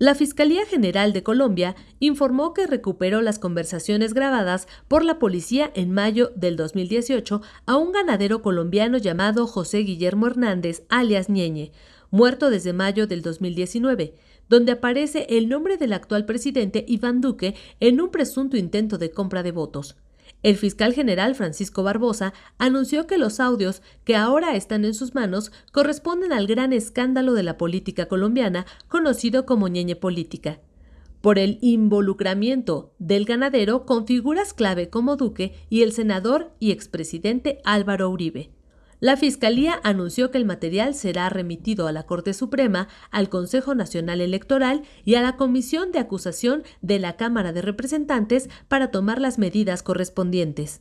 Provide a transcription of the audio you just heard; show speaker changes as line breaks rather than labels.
La Fiscalía General de Colombia informó que recuperó las conversaciones grabadas por la policía en mayo del 2018 a un ganadero colombiano llamado José Guillermo Hernández, alias Ñeñe, muerto desde mayo del 2019, donde aparece el nombre del actual presidente Iván Duque en un presunto intento de compra de votos. El fiscal general Francisco Barbosa anunció que los audios que ahora están en sus manos corresponden al gran escándalo de la política colombiana conocido como ñeñe política, por el involucramiento del ganadero con figuras clave como Duque y el senador y expresidente Álvaro Uribe. La Fiscalía anunció que el material será remitido a la Corte Suprema, al Consejo Nacional Electoral y a la Comisión de Acusación de la Cámara de Representantes para tomar las medidas correspondientes.